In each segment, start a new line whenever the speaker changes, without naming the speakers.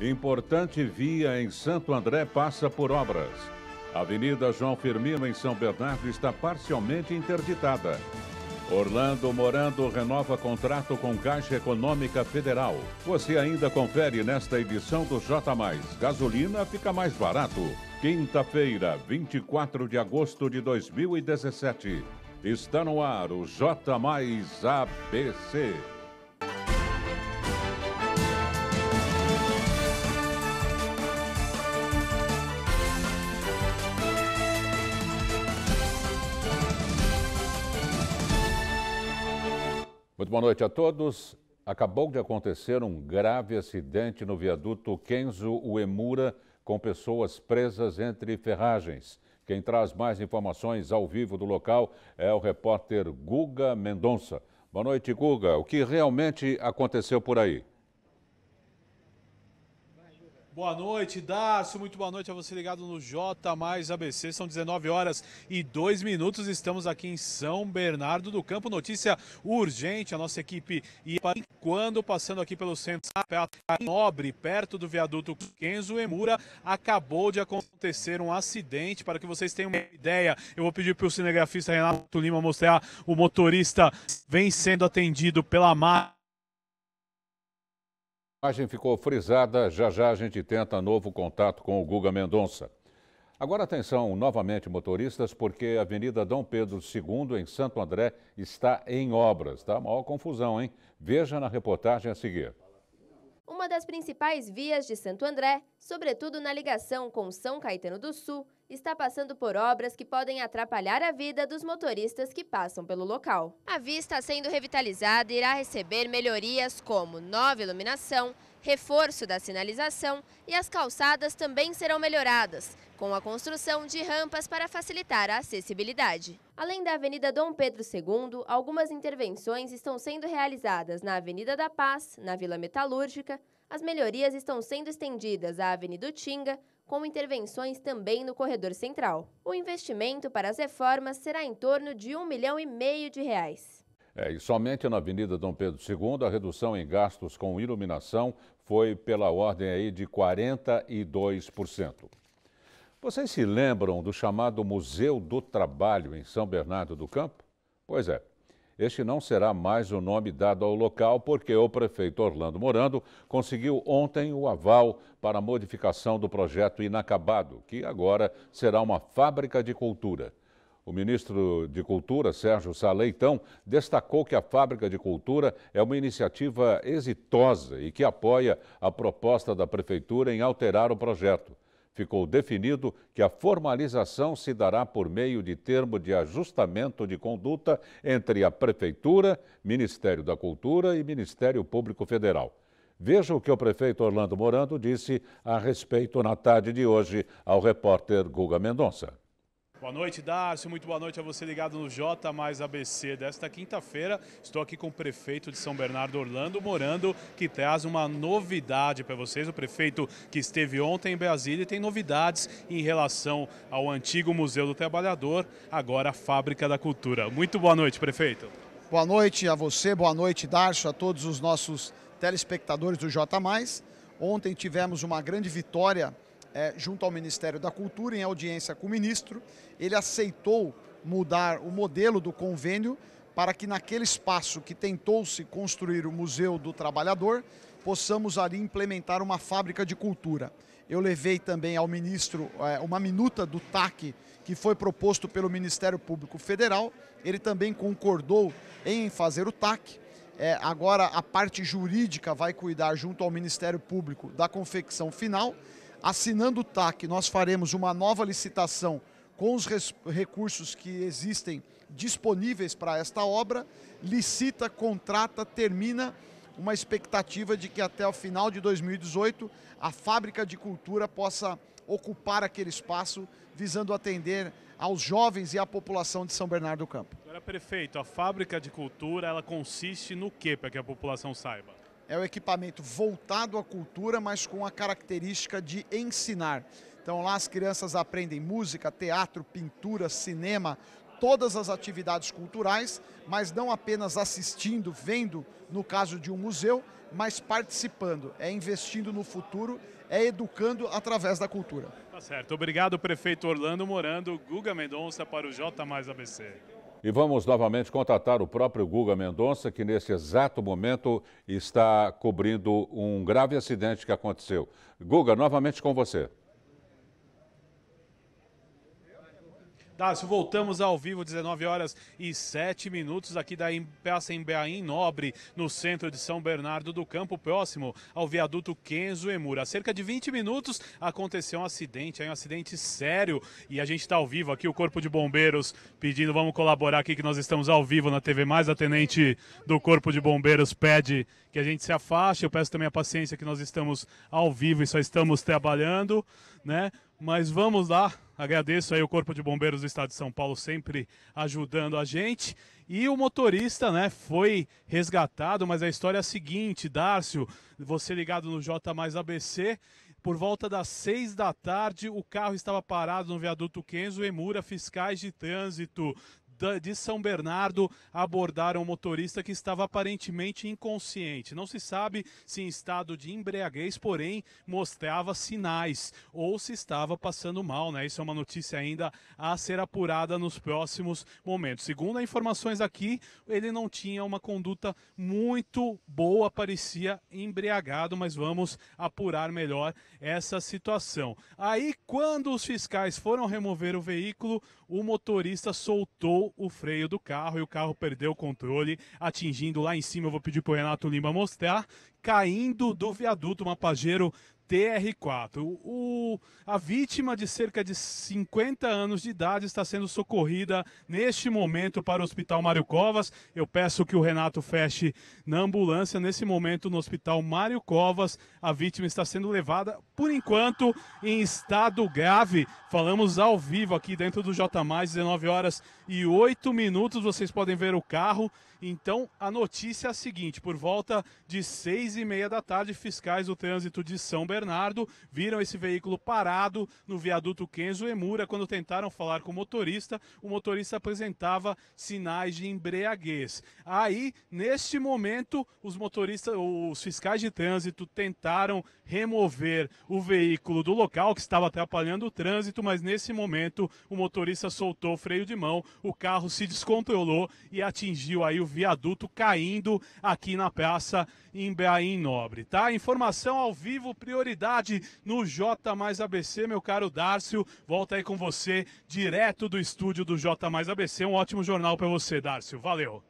Importante via em Santo André passa por obras. Avenida João Firmino, em São Bernardo, está parcialmente interditada. Orlando Morando renova contrato com Caixa Econômica Federal. Você ainda confere nesta edição do J. Mais. Gasolina fica mais barato. Quinta-feira, 24 de agosto de 2017. Está no ar o J. Mais ABC. Muito boa noite a todos. Acabou de acontecer um grave acidente no viaduto Kenzo Uemura com pessoas presas entre ferragens. Quem traz mais informações ao vivo do local é o repórter Guga Mendonça. Boa noite, Guga. O que realmente aconteceu por aí?
Boa noite, Darcio. Muito boa noite a você ligado no J mais ABC. São 19 horas e 2 minutos. Estamos aqui em São Bernardo do Campo. Notícia urgente. A nossa equipe ia para quando passando aqui pelo centro Nobre, perto do viaduto Kenzo Emura, acabou de acontecer um acidente. Para que vocês tenham uma ideia, eu vou pedir para o cinegrafista Renato Lima mostrar o motorista vem sendo atendido pela máquina
a imagem ficou frisada, já já a gente tenta novo contato com o Guga Mendonça. Agora atenção novamente motoristas, porque a Avenida Dom Pedro II em Santo André está em obras. Tá maior confusão, hein? Veja na reportagem a seguir.
Uma das principais vias de Santo André, sobretudo na ligação com São Caetano do Sul, está passando por obras que podem atrapalhar a vida dos motoristas que passam pelo local. A via está sendo revitalizada e irá receber melhorias como nova iluminação, reforço da sinalização e as calçadas também serão melhoradas, com a construção de rampas para facilitar a acessibilidade. Além da Avenida Dom Pedro II, algumas intervenções estão sendo realizadas na Avenida da Paz, na Vila Metalúrgica, as melhorias estão sendo estendidas à Avenida Tinga, com intervenções também no corredor central. O investimento para as reformas será em torno de um milhão e meio de reais.
É, e somente na Avenida Dom Pedro II, a redução em gastos com iluminação foi pela ordem aí de 42%. Vocês se lembram do chamado Museu do Trabalho em São Bernardo do Campo? Pois é, este não será mais o nome dado ao local, porque o prefeito Orlando Morando conseguiu ontem o aval para a modificação do projeto inacabado, que agora será uma fábrica de cultura. O ministro de Cultura, Sérgio Saleitão, destacou que a Fábrica de Cultura é uma iniciativa exitosa e que apoia a proposta da Prefeitura em alterar o projeto ficou definido que a formalização se dará por meio de termo de ajustamento de conduta entre a Prefeitura, Ministério da Cultura e Ministério Público Federal. Veja o que o prefeito Orlando Morando disse a respeito na tarde de hoje ao repórter Guga Mendonça.
Boa noite, Darcio. Muito boa noite a você ligado no J mais ABC desta quinta-feira. Estou aqui com o prefeito de São Bernardo, Orlando Morando, que traz uma novidade para vocês. O prefeito que esteve ontem em Brasília tem novidades em relação ao antigo Museu do Trabalhador, agora a Fábrica da Cultura. Muito boa noite, prefeito.
Boa noite a você, boa noite, Darcio, a todos os nossos telespectadores do J. Ontem tivemos uma grande vitória é, junto ao Ministério da Cultura, em audiência com o ministro, ele aceitou mudar o modelo do convênio para que naquele espaço que tentou-se construir o Museu do Trabalhador, possamos ali implementar uma fábrica de cultura. Eu levei também ao ministro é, uma minuta do TAC que foi proposto pelo Ministério Público Federal. Ele também concordou em fazer o TAC. É, agora a parte jurídica vai cuidar junto ao Ministério Público da confecção final Assinando o TAC, nós faremos uma nova licitação com os recursos que existem disponíveis para esta obra, licita, contrata, termina uma expectativa de que até o final de 2018 a fábrica de cultura possa ocupar aquele espaço, visando atender aos jovens e à população de São Bernardo do Campo.
Agora, prefeito, a fábrica de cultura ela consiste no que, para que a população saiba?
é o equipamento voltado à cultura, mas com a característica de ensinar. Então lá as crianças aprendem música, teatro, pintura, cinema, todas as atividades culturais, mas não apenas assistindo, vendo, no caso de um museu, mas participando, é investindo no futuro, é educando através da cultura.
Tá certo. Obrigado, prefeito Orlando Morando, Guga Mendonça para o J Mais ABC.
E vamos novamente contatar o próprio Guga Mendonça, que nesse exato momento está cobrindo um grave acidente que aconteceu. Guga, novamente com você.
Dácio, voltamos ao vivo, 19 horas e 7 minutos, aqui da Peça em Beaim Nobre, no centro de São Bernardo do Campo, próximo ao viaduto Kenzo Emura. Há cerca de 20 minutos aconteceu um acidente, um acidente sério, e a gente está ao vivo aqui, o Corpo de Bombeiros pedindo, vamos colaborar aqui, que nós estamos ao vivo na TV Mais. A tenente do Corpo de Bombeiros pede que a gente se afaste. Eu peço também a paciência que nós estamos ao vivo e só estamos trabalhando, né? Mas vamos lá. Agradeço aí o Corpo de Bombeiros do Estado de São Paulo sempre ajudando a gente. E o motorista, né, foi resgatado, mas a história é a seguinte, Dárcio, você ligado no J mais ABC, por volta das seis da tarde, o carro estava parado no viaduto Kenzo Emura, fiscais de trânsito de São Bernardo abordaram o motorista que estava aparentemente inconsciente. Não se sabe se em estado de embriaguez, porém mostrava sinais ou se estava passando mal, né? Isso é uma notícia ainda a ser apurada nos próximos momentos. Segundo as informações aqui, ele não tinha uma conduta muito boa, parecia embriagado, mas vamos apurar melhor essa situação. Aí, quando os fiscais foram remover o veículo, o motorista soltou o freio do carro e o carro perdeu o controle, atingindo lá em cima. Eu vou pedir para o Renato Lima mostrar. Caindo do viaduto, uma TR4. O, a vítima de cerca de 50 anos de idade está sendo socorrida neste momento para o Hospital Mário Covas. Eu peço que o Renato feche na ambulância. Nesse momento, no Hospital Mário Covas, a vítima está sendo levada, por enquanto, em estado grave. Falamos ao vivo aqui dentro do J, 19 horas e 8 minutos. Vocês podem ver o carro. Então, a notícia é a seguinte: por volta de 6 e meia da tarde, fiscais do trânsito de São Bernardo Bernardo viram esse veículo parado no viaduto Kenzo Emura. Quando tentaram falar com o motorista, o motorista apresentava sinais de embriaguez. Aí, neste momento, os motoristas, os fiscais de trânsito tentaram remover o veículo do local que estava atrapalhando o trânsito, mas nesse momento o motorista soltou o freio de mão, o carro se descontrolou e atingiu aí o viaduto caindo aqui na praça em Beaim Nobre, tá? Informação ao vivo, prioridade no J mais ABC, meu caro Dárcio, volta aí com você direto do estúdio do J mais ABC, um ótimo jornal para você, Dárcio, valeu!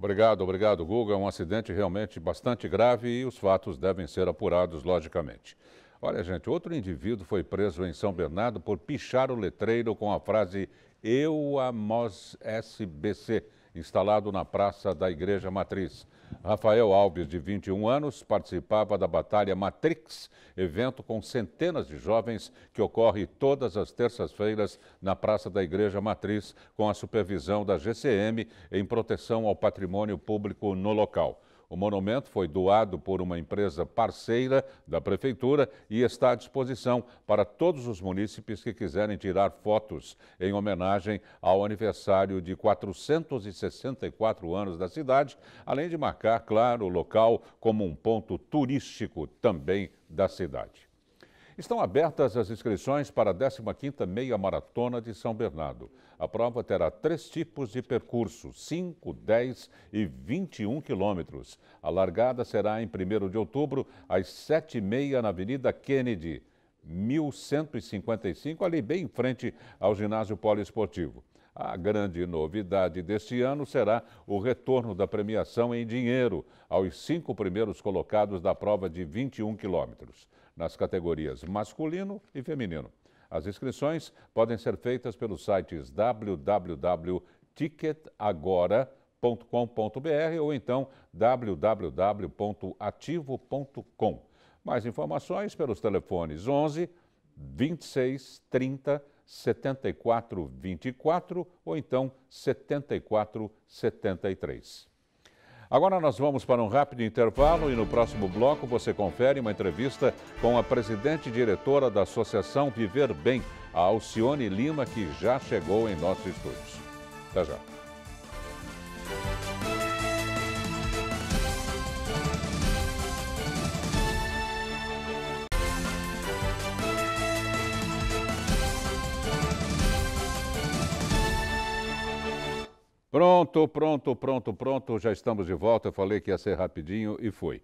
Obrigado, obrigado, Guga. Um acidente realmente bastante grave e os fatos devem ser apurados, logicamente. Olha, gente, outro indivíduo foi preso em São Bernardo por pichar o letreiro com a frase Eu Amos SBC, instalado na praça da Igreja Matriz. Rafael Alves, de 21 anos, participava da Batalha Matrix, evento com centenas de jovens que ocorre todas as terças-feiras na Praça da Igreja Matriz, com a supervisão da GCM em proteção ao patrimônio público no local. O monumento foi doado por uma empresa parceira da Prefeitura e está à disposição para todos os munícipes que quiserem tirar fotos em homenagem ao aniversário de 464 anos da cidade, além de marcar, claro, o local como um ponto turístico também da cidade. Estão abertas as inscrições para a 15ª Meia Maratona de São Bernardo. A prova terá três tipos de percurso, 5, 10 e 21 quilômetros. A largada será em 1 de outubro, às 7h30, na Avenida Kennedy, 1155, ali bem em frente ao ginásio poliesportivo. A grande novidade deste ano será o retorno da premiação em dinheiro aos cinco primeiros colocados da prova de 21 quilômetros nas categorias masculino e feminino. As inscrições podem ser feitas pelos sites www.ticketagora.com.br ou então www.ativo.com. Mais informações pelos telefones 11 26 30 74 24 ou então 74 73. Agora nós vamos para um rápido intervalo e no próximo bloco você confere uma entrevista com a presidente diretora da Associação Viver Bem, a Alcione Lima, que já chegou em nossos estúdios. Até já. Pronto, pronto, pronto, pronto, já estamos de volta. Eu falei que ia ser rapidinho e foi.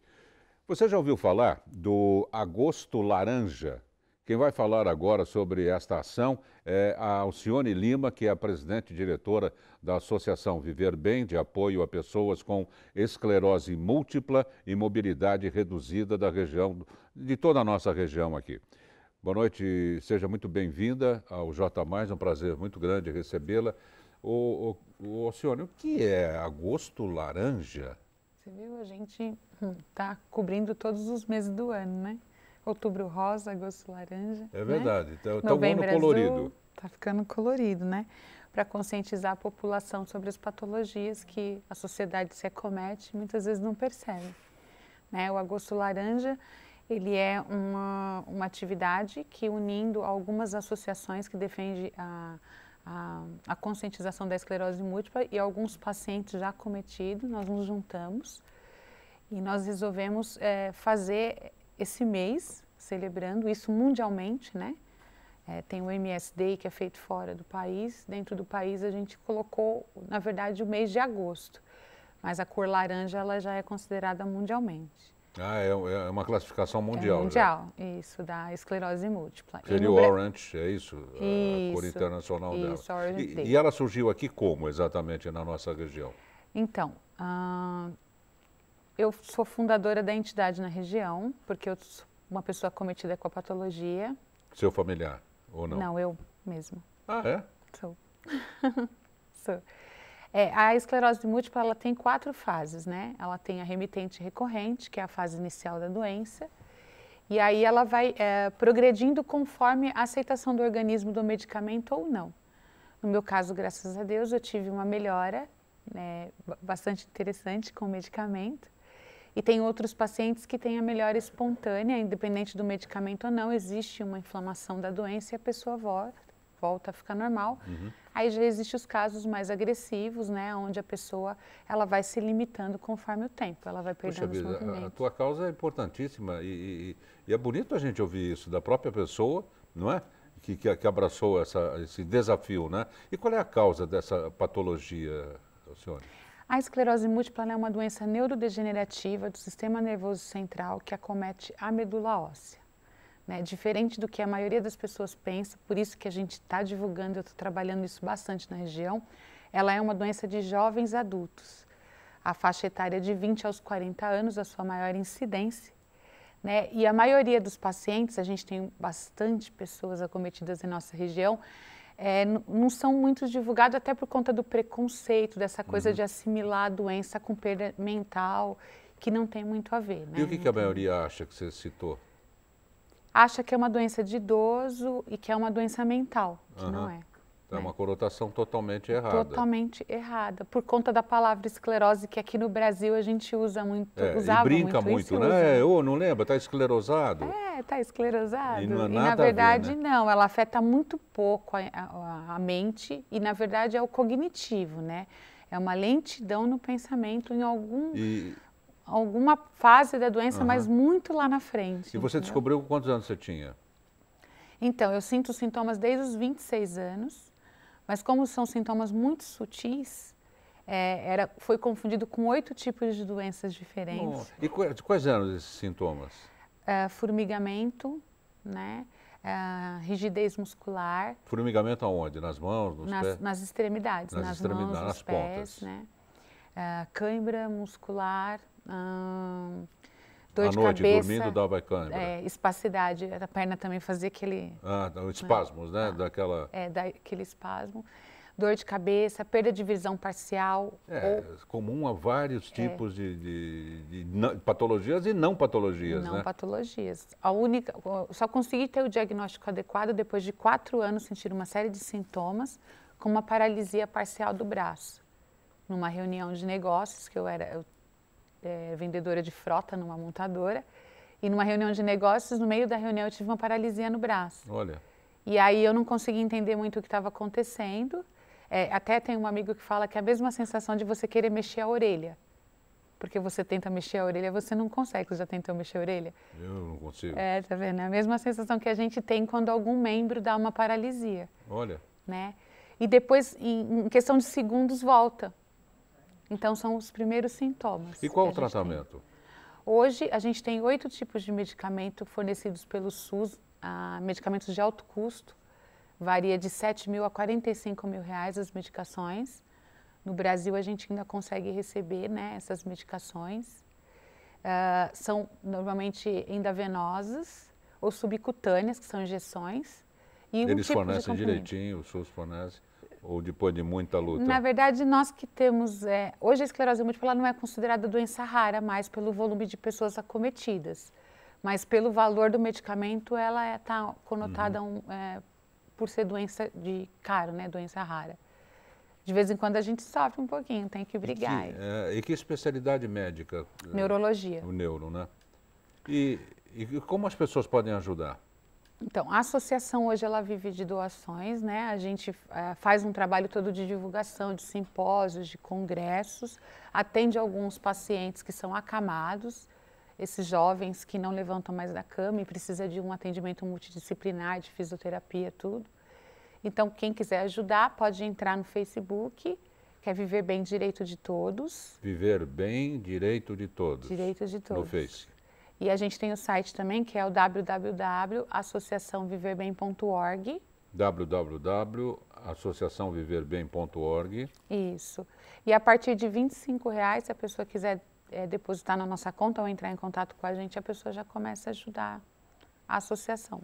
Você já ouviu falar do Agosto Laranja? Quem vai falar agora sobre esta ação é a Alcione Lima, que é a presidente e diretora da Associação Viver Bem, de apoio a pessoas com esclerose múltipla e mobilidade reduzida da região, de toda a nossa região aqui. Boa noite, seja muito bem-vinda ao J, Mais, um prazer muito grande recebê-la. O, o, o o que é agosto laranja?
Você viu, a gente está hum, cobrindo todos os meses do ano, né? Outubro rosa, agosto laranja. É né? verdade, né? tá, tá colorido. Está ficando colorido, né? Para conscientizar a população sobre as patologias que a sociedade se acomete e muitas vezes não percebe. Né? O agosto laranja ele é uma, uma atividade que unindo algumas associações que defende a a, a conscientização da esclerose múltipla e alguns pacientes já cometidos, nós nos juntamos e nós resolvemos é, fazer esse mês, celebrando isso mundialmente, né? É, tem o MSD que é feito fora do país, dentro do país a gente colocou, na verdade, o mês de agosto, mas a cor laranja ela já é considerada mundialmente.
Ah, é, é uma classificação mundial. É mundial,
já. Né? isso, da esclerose múltipla. Seria o
Orange, é isso? isso? A cor internacional isso, dela. Orange e, e ela surgiu aqui como, exatamente, na nossa região?
Então, uh, eu sou fundadora da entidade na região, porque eu sou uma pessoa cometida com a patologia.
Seu familiar, ou não? Não,
eu mesmo. Ah, é? Sou. sou. É, a esclerose múltipla ela tem quatro fases, né? Ela tem a remitente recorrente, que é a fase inicial da doença, e aí ela vai é, progredindo conforme a aceitação do organismo do medicamento ou não. No meu caso, graças a Deus, eu tive uma melhora né, bastante interessante com o medicamento. E tem outros pacientes que têm a melhora espontânea, independente do medicamento ou não, existe uma inflamação da doença e a pessoa volta, volta a ficar normal. Uhum. Aí já existem os casos mais agressivos, né, onde a pessoa ela vai se limitando conforme o tempo, ela vai perdendo Poxa, os movimentos. A, a
tua causa é importantíssima e, e, e, é bonito a gente ouvir isso da própria pessoa, não é? Que, que, que abraçou essa, esse desafio, né? E qual é a causa dessa patologia, senhora?
A esclerose múltipla né, é uma doença neurodegenerativa do sistema nervoso central que acomete a medula óssea. Né? Diferente do que a maioria das pessoas pensa, por isso que a gente está divulgando, eu estou trabalhando isso bastante na região, ela é uma doença de jovens adultos. A faixa etária é de 20 aos 40 anos, a sua maior incidência. Né? E a maioria dos pacientes, a gente tem bastante pessoas acometidas em nossa região, é, não são muito divulgados até por conta do preconceito, dessa coisa uhum. de assimilar a doença com perda mental, que não tem muito a ver. Né? E o que, que
a então maioria acha que você citou?
acha que é uma doença de idoso e que é uma doença mental, que uhum. não é.
Então, é né? uma conotação totalmente errada.
Totalmente errada, por conta da palavra esclerose que aqui no Brasil a gente usa muito, é, usava e brinca muito, muito né?
Ou é, não lembra, tá esclerosado.
É, tá esclerosado. E, não é e na verdade ver, né? não, ela afeta muito pouco a, a, a mente e na verdade é o cognitivo, né? É uma lentidão no pensamento em algum e, alguma fase da doença, uhum. mas muito lá na frente. E entendeu? você descobriu
quantos anos você tinha?
Então, eu sinto sintomas desde os 26 anos, mas como são sintomas muito sutis, é, era, foi confundido com oito tipos de doenças diferentes.
Oh. E quais, quais eram esses sintomas?
Uh, formigamento, né? Uh, rigidez muscular.
Formigamento aonde? Nas mãos, nos nas, pés? Nas
extremidades, nas, nas extremidades, mãos, nas nos pontas. pés, né? Uh, cãibra muscular, não. Dor à de noite, cabeça, dormindo, dava câimbra. É, espacidade, a perna também fazia aquele...
Ah, né? espasmos, né? Ah, daquela...
É, daquele espasmo. Dor de cabeça, perda de visão parcial. É,
ou... comum a vários é. tipos é. de, de, de patologias e não patologias, não né?
patologias. A única, só consegui ter o diagnóstico adequado depois de quatro anos sentir uma série de sintomas com uma paralisia parcial do braço. Numa reunião de negócios que eu era, eu é, vendedora de frota numa montadora. E numa reunião de negócios, no meio da reunião, eu tive uma paralisia no braço. Olha. E aí eu não consegui entender muito o que estava acontecendo. É, até tem um amigo que fala que é a mesma sensação de você querer mexer a orelha. Porque você tenta mexer a orelha, você não consegue. Você já tentou mexer a orelha?
Eu não consigo. É,
tá vendo? É a mesma sensação que a gente tem quando algum membro dá uma paralisia. Olha. Né? E depois, em, em questão de segundos, volta. Então, são os primeiros sintomas. E qual o tratamento? Tem. Hoje, a gente tem oito tipos de medicamento fornecidos pelo SUS, ah, medicamentos de alto custo, varia de 7 mil a 45 mil reais as medicações. No Brasil, a gente ainda consegue receber né, essas medicações. Ah, são normalmente venosas ou subcutâneas, que são injeções. E Eles um tipo fornecem direitinho,
o SUS fornece. Ou depois de muita luta? Na
verdade, nós que temos. É, hoje a esclerose múltipla não é considerada doença rara mais pelo volume de pessoas acometidas, mas pelo valor do medicamento ela está é, conotada uhum. um, é, por ser doença de caro, né? Doença rara. De vez em quando a gente sofre um pouquinho, tem que brigar. E que,
é, e que especialidade médica? É? Neurologia. O neuro, né? E, e como as pessoas podem ajudar?
Então, a associação hoje ela vive de doações, né? A gente uh, faz um trabalho todo de divulgação, de simpósios, de congressos, atende alguns pacientes que são acamados, esses jovens que não levantam mais da cama e precisa de um atendimento multidisciplinar, de fisioterapia, tudo. Então, quem quiser ajudar pode entrar no Facebook, que é Viver Bem Direito de Todos.
Viver Bem Direito de Todos.
Direito de Todos. No Face. E a gente tem o site também, que é o www.associaçãoviverbem.org.
www.associaçãoviverbem.org.
Isso. E a partir de R$ reais, se a pessoa quiser é, depositar na nossa conta ou entrar em contato com a gente, a pessoa já começa a ajudar a associação.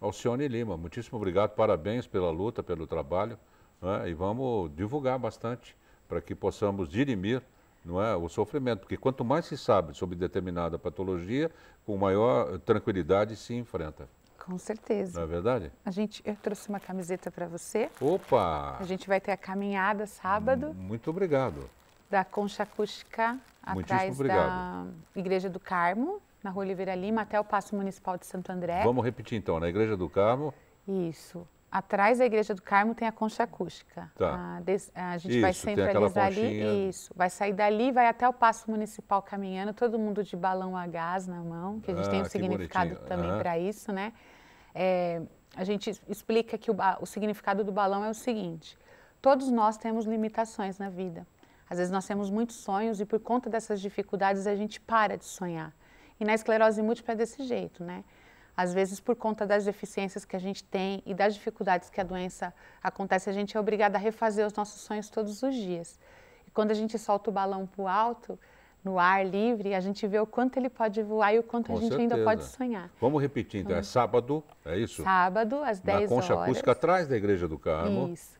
Alcione Lima, muitíssimo obrigado, parabéns pela luta, pelo trabalho, né? e vamos divulgar bastante para que possamos dirimir não é? o sofrimento, porque quanto mais se sabe sobre determinada patologia, com maior tranquilidade se enfrenta.
Com certeza. Não é verdade? A gente, eu trouxe uma camiseta para você.
Opa! A
gente vai ter a caminhada sábado.
Muito obrigado.
Da Concha Acústica, atrás da Igreja do Carmo, na Rua Oliveira Lima, até o Passo Municipal de Santo André. Vamos
repetir então, na né? Igreja do Carmo. Isso.
Atrás da Igreja do Carmo tem a concha acústica. Tá. A, des, a, gente isso, vai sempre ali. Isso. Vai sair dali, vai até o Passo Municipal caminhando, todo mundo de balão a gás na mão, que a gente ah, tem um significado bonitinho. também para isso, né? É, a gente explica que o, o significado do balão é o seguinte: todos nós temos limitações na vida. Às vezes nós temos muitos sonhos e por conta dessas dificuldades a gente para de sonhar. E na esclerose múltipla é desse jeito, né? às vezes por conta das deficiências que a gente tem e das dificuldades que a doença acontece, a gente é obrigado a refazer os nossos sonhos todos os dias. E quando a gente solta o balão para o alto, no ar livre, a gente vê o quanto ele pode voar e o quanto Com a gente certeza. ainda pode sonhar.
Vamos repetir, então, é hum. sábado, é isso?
Sábado, às 10 horas. Na Concha horas. Acústica,
atrás da Igreja do Carmo. Isso.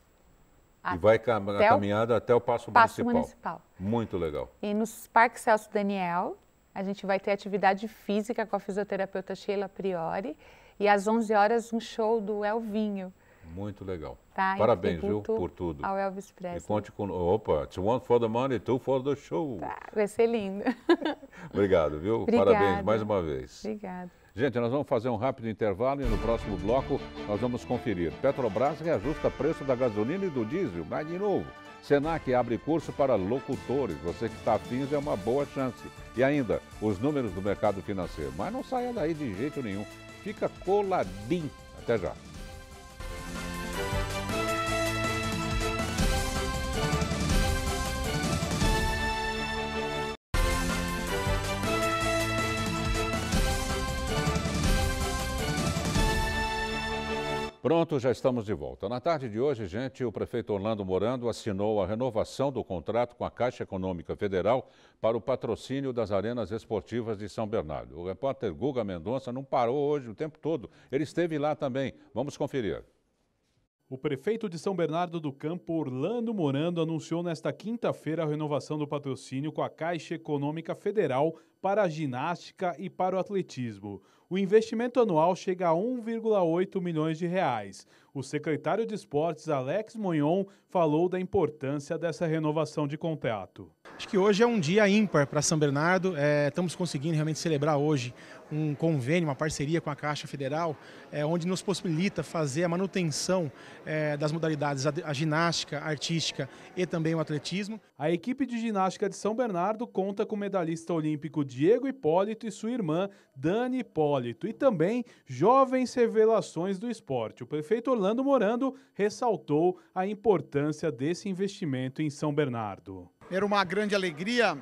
E vai cam a caminhada o, até o Passo, Passo Municipal. Municipal. Muito legal.
E nos Parque Celso Daniel, a gente vai ter atividade física com a fisioterapeuta Sheila Priori e às 11 horas um show do Elvinho.
Muito legal. Tá, Parabéns, viu, por tudo. Ao
Elvis Presley. E
conte com... Opa, it's one for the money, two for the show. Tá,
vai ser lindo.
Obrigado, viu? Obrigada. Parabéns mais uma vez. Obrigada. Gente, nós vamos fazer um rápido intervalo e no próximo bloco nós vamos conferir. Petrobras reajusta preço da gasolina e do diesel, mas de novo. Senac abre curso para locutores. Você que está afim é uma boa chance. E ainda, os números do mercado financeiro. Mas não saia daí de jeito nenhum. Fica coladinho. Até já. Pronto, já estamos de volta. Na tarde de hoje, gente, o prefeito Orlando Morando assinou a renovação do contrato com a Caixa Econômica Federal para o patrocínio das arenas esportivas de São Bernardo. O repórter Guga Mendonça não parou hoje o tempo todo. Ele esteve lá também. Vamos conferir. O prefeito de São Bernardo do Campo,
Orlando Morando, anunciou nesta quinta-feira a renovação do patrocínio com a Caixa Econômica Federal para a ginástica e para o atletismo o investimento anual chega a 1,8 milhões de reais. O secretário de Esportes, Alex Monhon, falou da importância dessa renovação de contrato. Acho que hoje é um dia ímpar para São
Bernardo. É, estamos conseguindo realmente celebrar hoje um convênio, uma parceria com a Caixa Federal, é, onde nos possibilita fazer a manutenção é, das modalidades, a, a ginástica,
a artística e também o atletismo. A equipe de ginástica de São Bernardo conta com o medalhista olímpico Diego Hipólito e sua irmã Dani Hipólito, e também jovens revelações do esporte. O prefeito Orlando Orlando Morando ressaltou a importância desse investimento em São Bernardo.
Era uma grande alegria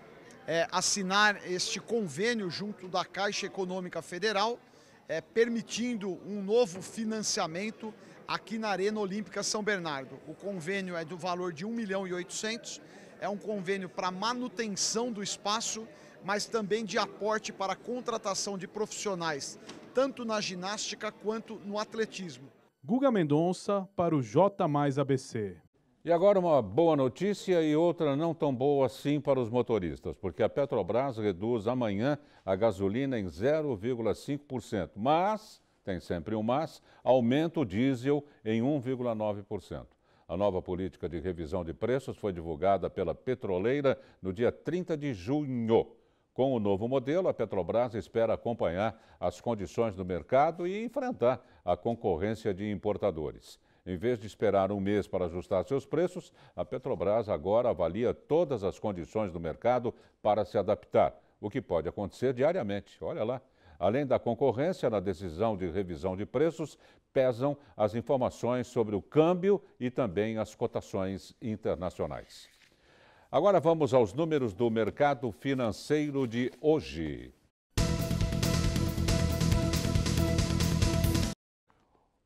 é, assinar este convênio junto da Caixa Econômica Federal, é, permitindo um novo financiamento aqui na Arena Olímpica São Bernardo. O convênio é do valor de 1 milhão e 800, é um convênio para manutenção do espaço, mas também de aporte para a contratação de profissionais, tanto na ginástica quanto no atletismo.
Guga Mendonça para o J Mais ABC.
E agora uma boa notícia e outra não tão boa assim para os motoristas, porque a Petrobras reduz amanhã a gasolina em 0,5%, mas, tem sempre um mas, aumenta o diesel em 1,9%. A nova política de revisão de preços foi divulgada pela petroleira no dia 30 de junho. Com o novo modelo, a Petrobras espera acompanhar as condições do mercado e enfrentar a concorrência de importadores. Em vez de esperar um mês para ajustar seus preços, a Petrobras agora avalia todas as condições do mercado para se adaptar, o que pode acontecer diariamente. Olha lá. Além da concorrência na decisão de revisão de preços, pesam as informações sobre o câmbio e também as cotações internacionais. Agora vamos aos números do mercado financeiro de hoje.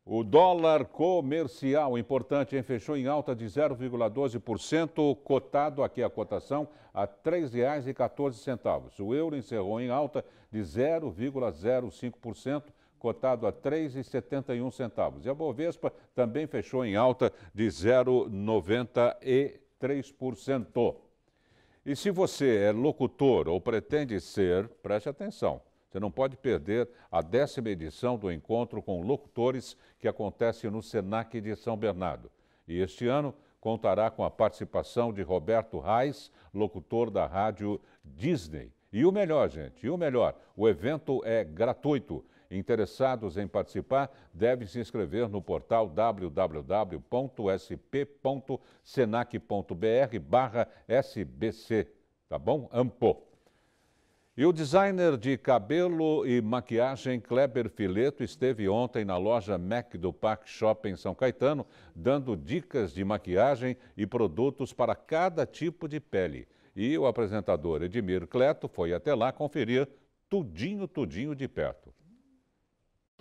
O dólar comercial, importante, hein? fechou em alta de 0,12%, cotado aqui a cotação a R$ 3,14. O euro encerrou em alta de 0,05%, cotado a R$ 3,71. E a Bovespa também fechou em alta de 0,93%. 3%. E se você é locutor ou pretende ser, preste atenção. Você não pode perder a décima edição do encontro com locutores que acontece no Senac de São Bernardo. E este ano contará com a participação de Roberto Reis, locutor da rádio Disney. E o melhor, gente, e o melhor, o evento é gratuito. Interessados em participar devem se inscrever no portal www.sp.senac.br SBC, tá bom? Ampo. E o designer de cabelo e maquiagem Kleber Fileto esteve ontem na loja Mac do Park Shopping São Caetano, dando dicas de maquiagem e produtos para cada tipo de pele. E o apresentador Edmir Cleto foi até lá conferir tudinho, tudinho de perto.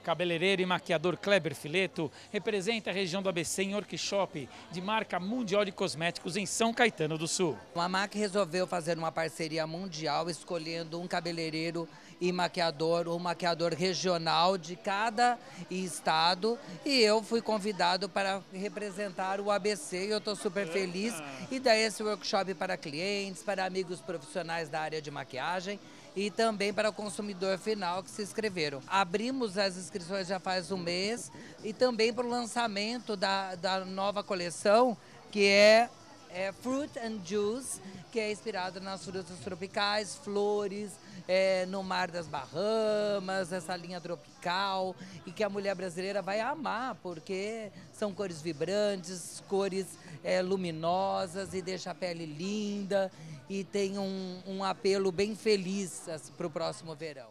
Cabeleireiro e maquiador Kleber Fileto representa a região do ABC em workshop de marca mundial de cosméticos em São Caetano do Sul.
A MAC resolveu fazer uma parceria mundial escolhendo um cabeleireiro e maquiador, um maquiador regional de cada estado e eu fui convidado para representar o ABC e eu estou super feliz e dar esse workshop para clientes, para amigos profissionais da área de maquiagem e também para o consumidor final que se inscreveram. Abrimos as inscrições já faz um mês e também para o lançamento da, da nova coleção, que é é Fruit and Juice, que é inspirado nas frutas tropicais, flores, é, no mar das Bahamas, essa linha tropical, e que a mulher brasileira vai amar, porque são cores vibrantes, cores é, luminosas e deixa a pele linda e tem um, um apelo bem feliz assim, para o próximo verão.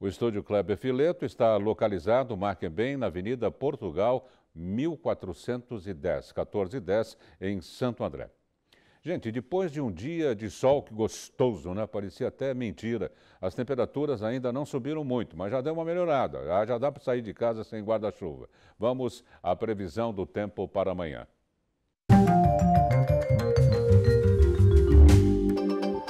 O estúdio Kleber Fileto está localizado, marquem bem, na Avenida Portugal, 1410, 1410, em Santo André. Gente, depois de um dia de sol que gostoso, né? Parecia até mentira. As temperaturas ainda não subiram muito, mas já deu uma melhorada. Já, ah, já dá para sair de casa sem guarda-chuva. Vamos à previsão do tempo para amanhã. Música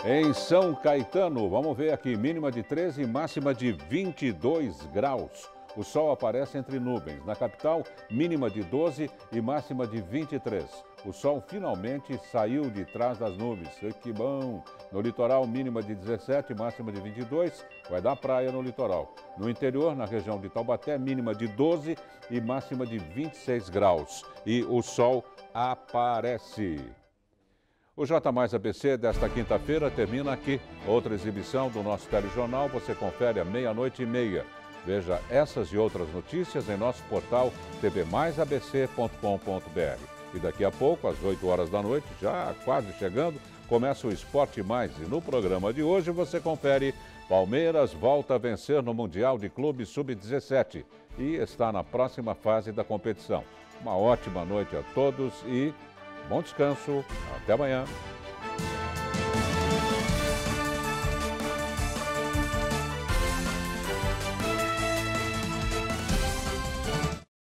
Em São Caetano, vamos ver aqui, mínima de 13 e máxima de 22 graus. O sol aparece entre nuvens. Na capital, mínima de 12 e máxima de 23. O sol finalmente saiu de trás das nuvens. Que bom! No litoral, mínima de 17, máxima de 22. Vai dar praia no litoral. No interior, na região de Taubaté, mínima de 12 e máxima de 26 graus. E o sol aparece. O J Mais ABC desta quinta-feira termina aqui. Outra exibição do nosso telejornal você confere à meia-noite e meia. Veja essas e outras notícias em nosso portal tvmaisabc.com.br. E daqui a pouco, às 8 horas da noite, já quase chegando, começa o Esporte Mais. E no programa de hoje você confere Palmeiras volta a vencer no Mundial de Clubes Sub-17 e está na próxima fase da competição. Uma ótima noite a todos e Bom descanso, até amanhã.